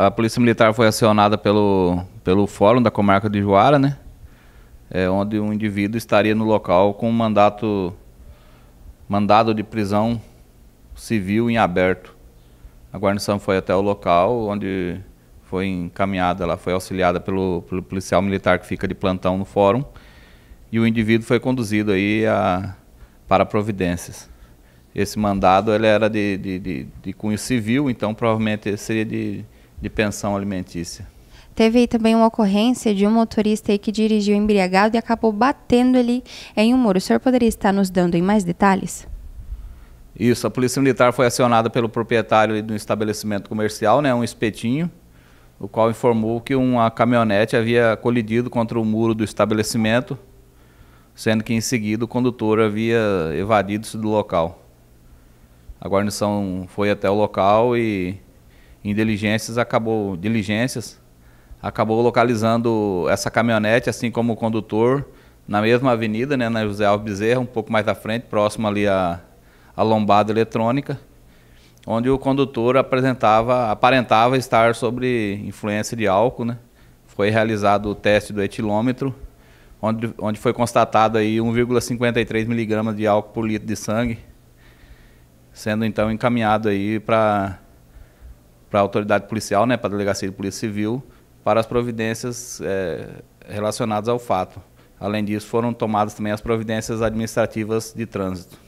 a Polícia Militar foi acionada pelo, pelo Fórum da Comarca de Juara, né? É, onde um indivíduo estaria no local com um mandato, mandado de prisão civil em aberto. A guarnição foi até o local, onde foi encaminhada, ela foi auxiliada pelo, pelo policial militar que fica de plantão no fórum, e o indivíduo foi conduzido aí a, para providências esse mandado ele era de, de, de, de, cunho civil, então provavelmente seria de, de pensão alimentícia. Teve também uma ocorrência de um motorista que dirigiu embriagado e acabou batendo ali em um muro. O senhor poderia estar nos dando em mais detalhes? Isso, a polícia militar foi acionada pelo proprietário do estabelecimento comercial, né, um espetinho, o qual informou que uma caminhonete havia colidido contra o muro do estabelecimento, sendo que em seguida o condutor havia evadido-se do local. A guarnição foi até o local e em diligências acabou diligências acabou localizando essa caminhonete, assim como o condutor, na mesma avenida, né, na José Alves Bezerra, um pouco mais à frente, próximo ali à, a lombada eletrônica, onde o condutor apresentava, aparentava estar sobre influência de álcool, né? Foi realizado o teste do etilômetro, onde, onde foi constatado aí 1,53 miligramas de álcool por litro de sangue, sendo então encaminhado aí para para a autoridade policial, né, para a delegacia de polícia civil, para as providências é, relacionadas ao fato. Além disso, foram tomadas também as providências administrativas de trânsito.